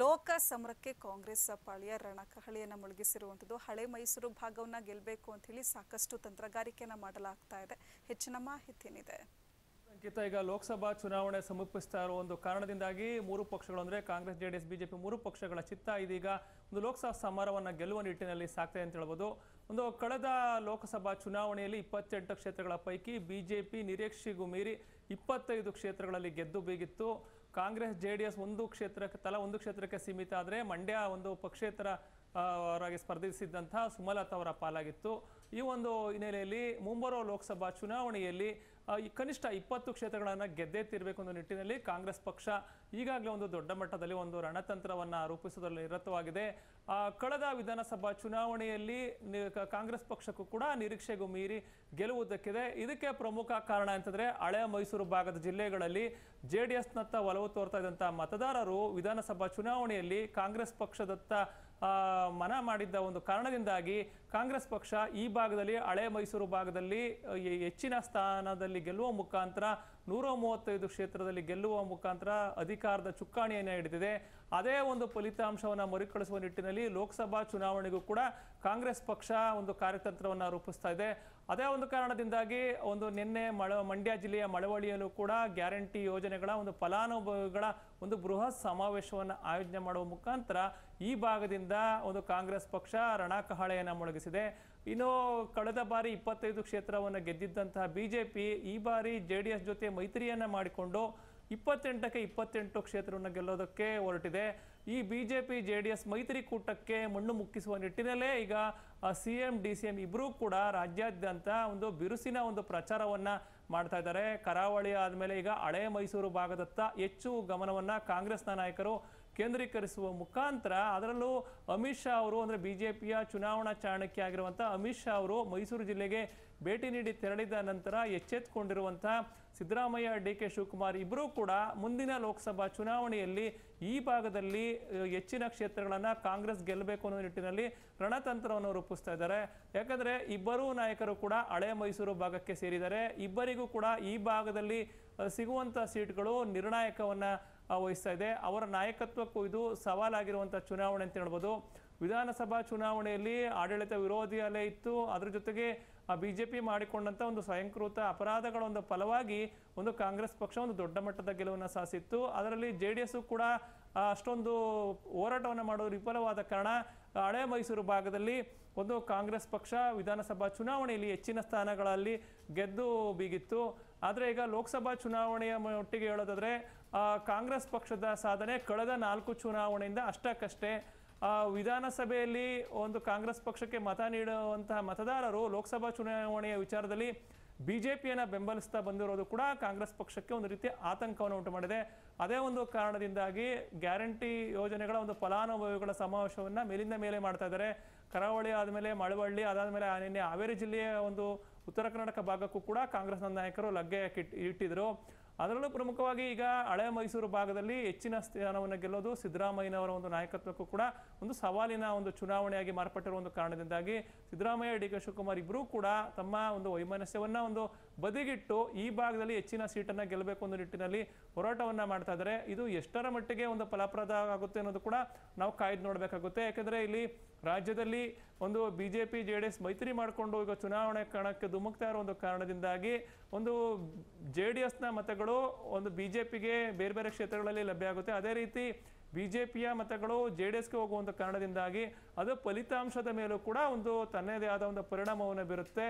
ಲೋಕ ಸಮರಕ್ಕೆ ಕಾಂಗ್ರೆಸ್ ಪಾಳಿಯ ರಣಕಹಳಿಯನ್ನು ಮುಳುಗಿಸಿರುವಂಥದ್ದು ಹಳೆ ಮೈಸೂರು ಭಾಗವನ್ನು ಗೆಲ್ಲಬೇಕು ಅಂತ ಹೇಳಿ ಸಾಕಷ್ಟು ತಂತ್ರಗಾರಿಕೆಯನ್ನು ಮಾಡಲಾಗ್ತಾ ಇದೆ ಹೆಚ್ಚಿನ ಮಾಹಿತಿ ಏನಿದೆ ಅಂಕಿತ ಈಗ ಲೋಕಸಭಾ ಚುನಾವಣೆ ಸಮರ್ಪಿಸ್ತಾ ಇರೋ ಒಂದು ಕಾರಣದಿಂದಾಗಿ ಮೂರು ಪಕ್ಷಗಳು ಅಂದರೆ ಕಾಂಗ್ರೆಸ್ ಜೆಡಿಎಸ್ ಬಿಜೆಪಿ ಮೂರು ಪಕ್ಷಗಳ ಚಿತ್ತ ಇದೀಗ ಒಂದು ಲೋಕಸಭಾ ಸಮಾರವನ್ನು ಗೆಲ್ಲುವ ನಿಟ್ಟಿನಲ್ಲಿ ಸಾಕ್ತಾ ಅಂತ ಹೇಳ್ಬೋದು ಒಂದು ಕಳೆದ ಲೋಕಸಭಾ ಚುನಾವಣೆಯಲ್ಲಿ ಇಪ್ಪತ್ತೆಂಟು ಕ್ಷೇತ್ರಗಳ ಪೈಕಿ ಬಿಜೆಪಿ ನಿರೀಕ್ಷೆಗೂ ಮೀರಿ ಇಪ್ಪತ್ತೈದು ಕ್ಷೇತ್ರಗಳಲ್ಲಿ ಗೆದ್ದು ಬೀಗಿತ್ತು ಕಾಂಗ್ರೆಸ್ ಜೆ ಡಿ ಎಸ್ ಒಂದು ಕ್ಷೇತ್ರಕ್ಕೆ ತಲಾ ಒಂದು ಕ್ಷೇತ್ರಕ್ಕೆ ಸೀಮಿತ ಆದರೆ ಮಂಡ್ಯ ಒಂದು ಪಕ್ಷೇತರ ಅವರಾಗಿ ಸ್ಪರ್ಧಿಸಿದ್ದಂಥ ಸುಮಲತಾ ಅವರ ಪಾಲಾಗಿತ್ತು ಈ ಒಂದು ಹಿನ್ನೆಲೆಯಲ್ಲಿ ಮುಂಬರುವ ಲೋಕಸಭಾ ಚುನಾವಣೆಯಲ್ಲಿ ಕನಿಷ್ಠ ಇಪ್ಪತ್ತು ಕ್ಷೇತ್ರಗಳನ್ನು ಗೆದ್ದೇ ತೀರಬೇಕು ಅನ್ನೋ ನಿಟ್ಟಿನಲ್ಲಿ ಕಾಂಗ್ರೆಸ್ ಪಕ್ಷ ಈಗಾಗಲೇ ಒಂದು ದೊಡ್ಡ ಮಟ್ಟದಲ್ಲಿ ಒಂದು ರಣತಂತ್ರವನ್ನು ರೂಪಿಸುವುದರಲ್ಲಿ ನಿರತವಾಗಿದೆ ಕಳೆದ ವಿಧಾನಸಭಾ ಚುನಾವಣೆಯಲ್ಲಿ ಕಾಂಗ್ರೆಸ್ ಪಕ್ಷಕ್ಕೂ ಕೂಡ ನಿರೀಕ್ಷೆಗೂ ಮೀರಿ ಗೆಲುವುದಕ್ಕಿದೆ ಇದಕ್ಕೆ ಪ್ರಮುಖ ಕಾರಣ ಅಂತಂದರೆ ಹಳೆಯ ಮೈಸೂರು ಭಾಗದ ಜಿಲ್ಲೆಗಳಲ್ಲಿ ಜೆ ಡಿ ಎಸ್ನತ್ತ ಒಲವು ತೋರ್ತಾ ಇದ್ದಂಥ ಮತದಾರರು ವಿಧಾನಸಭಾ ಚುನಾವಣೆಯಲ್ಲಿ ಕಾಂಗ್ರೆಸ್ ಪಕ್ಷದತ್ತ ಮನ ಮಾಡಿದ್ದ ಒಂದು ಕಾರಣದಿಂದಾಗಿ ಕಾಂಗ್ರೆಸ್ ಪಕ್ಷ ಈ ಭಾಗದಲ್ಲಿ ಹಳೆ ಮೈಸೂರು ಭಾಗದಲ್ಲಿ ಹೆಚ್ಚಿನ ಸ್ಥಾನದಲ್ಲಿ ಗೆಲ್ಲುವ ಮುಖಾಂತರ ನೂರ ಮೂವತ್ತೈದು ಕ್ಷೇತ್ರದಲ್ಲಿ ಗೆಲ್ಲುವ ಮುಖಾಂತರ ಅಧಿಕಾರದ ಚುಕ್ಕಾಣಿಯನ್ನು ಹಿಡಿದಿದೆ ಅದೇ ಒಂದು ಫಲಿತಾಂಶವನ್ನು ಮರುಕಳಿಸುವ ನಿಟ್ಟಿನಲ್ಲಿ ಲೋಕಸಭಾ ಚುನಾವಣೆಗೂ ಕೂಡ ಕಾಂಗ್ರೆಸ್ ಪಕ್ಷ ಒಂದು ಕಾರ್ಯತಂತ್ರವನ್ನು ರೂಪಿಸ್ತಾ ಇದೆ ಅದೇ ಒಂದು ಕಾರಣದಿಂದಾಗಿ ಒಂದು ನಿನ್ನೆ ಮಳ ಮಂಡ್ಯ ಜಿಲ್ಲೆಯ ಮಳವಳಿಯಲ್ಲೂ ಕೂಡ ಗ್ಯಾರಂಟಿ ಯೋಜನೆಗಳ ಒಂದು ಫಲಾನುಭವಿಗಳ ಒಂದು ಬೃಹತ್ ಸಮಾವೇಶವನ್ನು ಆಯೋಜನೆ ಮಾಡುವ ಮುಖಾಂತರ ಈ ಭಾಗದಿಂದ ಒಂದು ಕಾಂಗ್ರೆಸ್ ಪಕ್ಷ ರಣಕಹಳೆಯನ್ನು ಮೊಳಗಿದೆ ಸಾಗಿಸಿದೆ ಇನ್ನು ಕಳೆದ ಬಾರಿ ಇಪ್ಪತ್ತೈದು ಕ್ಷೇತ್ರವನ್ನು ಗೆದ್ದಿದ್ದಂತಹ ಬಿಜೆಪಿ ಈ ಬಾರಿ ಜೆ ಜೊತೆ ಮೈತ್ರಿಯನ್ನ ಮಾಡಿಕೊಂಡು ಇಪ್ಪತ್ತೆಂಟಕ್ಕೆ ಇಪ್ಪತ್ತೆಂಟು ಕ್ಷೇತ್ರವನ್ನು ಗೆಲ್ಲೋದಕ್ಕೆ ಹೊರಟಿದೆ ಈ BJP J J D S ಮೈತ್ರಿಕೂಟಕ್ಕೆ ಮಣ್ಣು ಮುಕ್ಕಿಸುವ ನಿಟ್ಟಿನಲ್ಲೇ ಈಗ C M D C M ಇಬ್ಬರೂ ಕೂಡ ರಾಜ್ಯಾದ್ಯಂತ ಒಂದು ಬಿರುಸಿನ ಒಂದು ಪ್ರಚಾರವನ್ನು ಮಾಡ್ತಾ ಇದ್ದಾರೆ ಕರಾವಳಿ ಆದಮೇಲೆ ಈಗ ಹಳೆ ಮೈಸೂರು ಭಾಗದತ್ತ ಹೆಚ್ಚು ಗಮನವನ್ನು ಕಾಂಗ್ರೆಸ್ನ ನಾಯಕರು ಕೇಂದ್ರೀಕರಿಸುವ ಮುಖಾಂತರ ಅದರಲ್ಲೂ ಅಮಿತ್ ಶಾ ಅವರು ಅಂದರೆ ಬಿ ಜೆ ಪಿಯ ಚುನಾವಣಾ ಚಾಣಕ್ಯ ಆಗಿರುವಂಥ ಅಮಿತ್ ಶಾ ಅವರು ಮೈಸೂರು ಜಿಲ್ಲೆಗೆ ಭೇಟಿ ನೀಡಿ ತೆರಳಿದ ನಂತರ ಎಚ್ಚೆತ್ತುಕೊಂಡಿರುವಂಥ ಸಿದ್ದರಾಮಯ್ಯ ಡಿ ಕೆ ಶಿವಕುಮಾರ್ ಇಬ್ಬರೂ ಕೂಡ ಮುಂದಿನ ಲೋಕಸಭಾ ಚುನಾವಣೆಯಲ್ಲಿ ಈ ಭಾಗದಲ್ಲಿ ಹೆಚ್ಚಿನ ಕ್ಷೇತ್ರಗಳನ್ನು ಕಾಂಗ್ರೆಸ್ ಗೆಲ್ಲಬೇಕು ಅನ್ನೋ ನಿಟ್ಟಿನಲ್ಲಿ ರಣತಂತ್ರವನ್ನು ರೂಪಿಸ್ತಾ ಇದ್ದಾರೆ ಯಾಕಂದರೆ ಇಬ್ಬರೂ ನಾಯಕರು ಕೂಡ ಹಳೆ ಮೈಸೂರು ಭಾಗಕ್ಕೆ ಸೇರಿದ್ದಾರೆ ಇಬ್ಬರಿಗೂ ಕೂಡ ಈ ಭಾಗದಲ್ಲಿ ಸಿಗುವಂಥ ಸೀಟ್ಗಳು ನಿರ್ಣಾಯಕವನ್ನು ವಹಿಸ್ತಾ ಇದೆ ಅವರ ನಾಯಕತ್ವಕ್ಕೂ ಇದು ಸವಾಲಾಗಿರುವಂಥ ಚುನಾವಣೆ ಅಂತ ಹೇಳ್ಬೋದು ವಿಧಾನಸಭಾ ಚುನಾವಣೆಯಲ್ಲಿ ಆಡಳಿತ ವಿರೋಧಿ ಅಲೆ ಇತ್ತು ಅದರ ಜೊತೆಗೆ ಆ ಬಿ ಜೆ ಪಿ ಮಾಡಿಕೊಂಡಂಥ ಒಂದು ಸ್ವಯಂಕೃತ ಅಪರಾಧಗಳ ಒಂದು ಫಲವಾಗಿ ಒಂದು ಕಾಂಗ್ರೆಸ್ ಪಕ್ಷ ಒಂದು ದೊಡ್ಡ ಮಟ್ಟದ ಗೆಲುವನ್ನು ಸಾಧಿಸಿತ್ತು ಅದರಲ್ಲಿ ಜೆ ಡಿ ಎಸ್ಸು ಕೂಡ ಅಷ್ಟೊಂದು ಹೋರಾಟವನ್ನು ಮಾಡೋದು ವಿಫಲವಾದ ಕಾರಣ ಹಳೆ ಮೈಸೂರು ಭಾಗದಲ್ಲಿ ಒಂದು ಕಾಂಗ್ರೆಸ್ ಪಕ್ಷ ವಿಧಾನಸಭಾ ಚುನಾವಣೆಯಲ್ಲಿ ಹೆಚ್ಚಿನ ಸ್ಥಾನಗಳಲ್ಲಿ ಗೆದ್ದು ಬೀಗಿತ್ತು ಆದರೆ ಈಗ ಲೋಕಸಭಾ ಚುನಾವಣೆಯ ಒಟ್ಟಿಗೆ ಹೇಳೋದಾದರೆ ಕಾಂಗ್ರೆಸ್ ಪಕ್ಷದ ಸಾಧನೆ ಕಳೆದ ನಾಲ್ಕು ಚುನಾವಣೆಯಿಂದ ಅಷ್ಟಕ್ಕಷ್ಟೇ ವಿಧಾನಸಭೆಯಲ್ಲಿ ಒಂದು ಕಾಂಗ್ರೆಸ್ ಪಕ್ಷಕ್ಕೆ ಮತ ನೀಡುವಂತಹ ಮತದಾರರು ಲೋಕಸಭಾ ಚುನಾವಣೆಯ ವಿಚಾರದಲ್ಲಿ ಪಿಯನ್ನು ಬೆಂಬಲಿಸ್ತಾ ಬಂದಿರೋದು ಕೂಡ ಕಾಂಗ್ರೆಸ್ ಪಕ್ಷಕ್ಕೆ ಒಂದು ರೀತಿಯ ಆತಂಕವನ್ನು ಉಂಟು ಮಾಡಿದೆ ಅದೇ ಒಂದು ಕಾರಣದಿಂದಾಗಿ ಗ್ಯಾರಂಟಿ ಯೋಜನೆಗಳ ಒಂದು ಫಲಾನುಭವಿಗಳ ಸಮಾವೇಶವನ್ನು ಮೇಲಿಂದ ಮೇಲೆ ಮಾಡ್ತಾ ಇದ್ದಾರೆ ಕರಾವಳಿ ಆದಮೇಲೆ ಮಳವಳ್ಳಿ ಅದಾದಮೇಲೆ ನಿನ್ನೆ ಹಾವೇರಿ ಜಿಲ್ಲೆಯ ಒಂದು ಉತ್ತರ ಕರ್ನಾಟಕ ಭಾಗಕ್ಕೂ ಕೂಡ ಕಾಂಗ್ರೆಸ್ನ ನಾಯಕರು ಲಗ್ಗೆ ಇಟ್ಟಿದ್ರು ಅದರಲ್ಲೂ ಪ್ರಮುಖವಾಗಿ ಈಗ ಹಳೆ ಮೈಸೂರು ಭಾಗದಲ್ಲಿ ಹೆಚ್ಚಿನ ಸ್ಥಾನವನ್ನು ಗೆಲ್ಲೋದು ಸಿದ್ದರಾಮಯ್ಯನವರ ಒಂದು ನಾಯಕತ್ವಕ್ಕೂ ಕೂಡ ಒಂದು ಸವಾಲಿನ ಒಂದು ಚುನಾವಣೆಯಾಗಿ ಮಾರ್ಪಟ್ಟಿರುವ ಒಂದು ಕಾರಣದಿಂದಾಗಿ ಸಿದ್ದರಾಮಯ್ಯ ಡಿ ಕೆ ಶಿವಕುಮಾರ್ ಇಬ್ಬರೂ ಕೂಡ ತಮ್ಮ ಒಂದು ವೈಮನಸ್ಯವನ್ನು ಒಂದು ಬದಿಗಿಟ್ಟು ಈ ಭಾಗದಲ್ಲಿ ಹೆಚ್ಚಿನ ಸೀಟನ್ನು ಗೆಲ್ಲಬೇಕು ಅನ್ನೋ ನಿಟ್ಟಿನಲ್ಲಿ ಹೋರಾಟವನ್ನು ಮಾಡ್ತಾ ಇದ್ದಾರೆ ಇದು ಎಷ್ಟರ ಮಟ್ಟಿಗೆ ಒಂದು ಫಲಪ್ರದ ಆಗುತ್ತೆ ಅನ್ನೋದು ಕೂಡ ನಾವು ಕಾಯ್ದು ನೋಡಬೇಕಾಗುತ್ತೆ ಯಾಕೆಂದರೆ ಇಲ್ಲಿ ರಾಜ್ಯದಲ್ಲಿ ಒಂದು B J P J D S ಮೈತ್ರಿ ಮಾಡಿಕೊಂಡು ಈಗ ಚುನಾವಣೆ ಕಣಕ್ಕೆ ಧುಮುಕ್ತಾ ಇರೋ ಒಂದು ಕಾರಣದಿಂದಾಗಿ ಒಂದು ಜೆ ಡಿ ಎಸ್ನ ಮತಗಳು ಒಂದು ಬಿ ಜೆ ಪಿಗೆ ಬೇರೆ ಬೇರೆ ಕ್ಷೇತ್ರಗಳಲ್ಲಿ ಲಭ್ಯ ಆಗುತ್ತೆ ಅದೇ ರೀತಿ ಬಿ ಜೆ ಪಿಯ ಮತಗಳು ಜೆ ಡಿ ಎಸ್ಗೆ ಒಂದು ಕಾರಣದಿಂದಾಗಿ ಅದು ಫಲಿತಾಂಶದ ಮೇಲೂ ಕೂಡ ಒಂದು ತನ್ನದೇ ಆದ ಒಂದು ಪರಿಣಾಮವನ್ನು ಬೀರುತ್ತೆ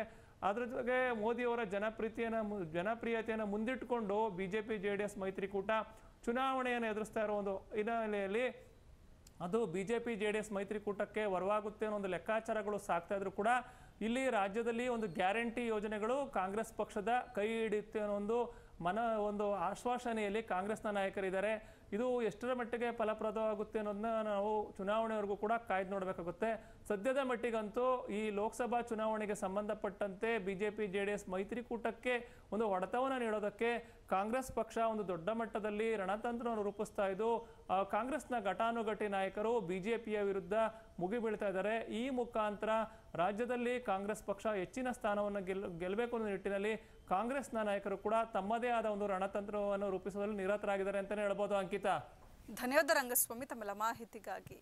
ಅದರ ಜೊತೆಗೆ ಮೋದಿಯವರ ಜನಪ್ರೀತಿಯನ್ನು ಜನಪ್ರಿಯತೆಯನ್ನು ಮುಂದಿಟ್ಟುಕೊಂಡು B J P J D S ಮೈತ್ರಿಕೂಟ ಚುನಾವಣೆಯನ್ನು ಎದುರಿಸ್ತಾ ಇರೋ ಒಂದು ಹಿನ್ನೆಲೆಯಲ್ಲಿ ಅದು B J P J D S ಮೈತ್ರಿಕೂಟಕ್ಕೆ ವರವಾಗುತ್ತೆ ಅನ್ನೋ ಒಂದು ಲೆಕ್ಕಾಚಾರಗಳು ಸಾಕ್ತಾ ಇದ್ರು ಕೂಡ ಇಲ್ಲಿ ರಾಜ್ಯದಲ್ಲಿ ಒಂದು ಗ್ಯಾರಂಟಿ ಯೋಜನೆಗಳು ಕಾಂಗ್ರೆಸ್ ಪಕ್ಷದ ಕೈ ಹಿಡಿಯುತ್ತೆ ಅನ್ನೋ ಒಂದು ಮನ ಒಂದು ಆಶ್ವಾಸನೆಯಲ್ಲಿ ಕಾಂಗ್ರೆಸ್ನ ನಾಯಕರಿದ್ದಾರೆ ಇದು ಎಷ್ಟರ ಮಟ್ಟಿಗೆ ಫಲಪ್ರದವಾಗುತ್ತೆ ಅನ್ನೋದನ್ನ ನಾವು ಚುನಾವಣೆವರೆಗೂ ಕೂಡ ಕಾಯ್ದು ನೋಡಬೇಕಾಗುತ್ತೆ ಸದ್ಯದ ಮಟ್ಟಿಗಂತೂ ಈ ಲೋಕಸಭಾ ಚುನಾವಣೆಗೆ ಸಂಬಂಧಪಟ್ಟಂತೆ ಬಿಜೆಪಿ ಜೆ ಡಿ ಎಸ್ ಮೈತ್ರಿಕೂಟಕ್ಕೆ ಒಂದು ಹೊಡೆತವನ್ನು ನೀಡೋದಕ್ಕೆ ಕಾಂಗ್ರೆಸ್ ಪಕ್ಷ ಒಂದು ದೊಡ್ಡ ಮಟ್ಟದಲ್ಲಿ ರಣತಂತ್ರವನ್ನು ರೂಪಿಸ್ತಾ ಇದ್ದು ಕಾಂಗ್ರೆಸ್ನ ಘಟಾನುಘಟಿ ನಾಯಕರು ಬಿಜೆಪಿಯ ವಿರುದ್ಧ ಮುಗಿಬೀಳ್ತಾ ಇದ್ದಾರೆ ಈ ಮುಖಾಂತರ ರಾಜ್ಯದಲ್ಲಿ ಕಾಂಗ್ರೆಸ್ ಪಕ್ಷ ಹೆಚ್ಚಿನ ಸ್ಥಾನವನ್ನು ಗೆಲ್ ಗೆಲ್ಲಬೇಕು ಅನ್ನೋ ನಿಟ್ಟಿನಲ್ಲಿ ಕಾಂಗ್ರೆಸ್ನ ನಾಯಕರು ಕೂಡ ತಮ್ಮದೇ ತಮ್ಮದೇ ಆದ ಒಂದು ರಣತಂತ್ರವನ್ನು ರೂಪಿಸುವುದರಲ್ಲಿ ನಿರತರಾಗಿದ್ದಾರೆ ಅಂತಲೇ ಹೇಳ್ಬೋದು ಅಂಕಿತಾ ಧನ್ಯವಾದ ರಂಗಸ್ವಾಮಿ ತಮ್ಮೆಲ್ಲ ಮಾಹಿತಿಗಾಗಿ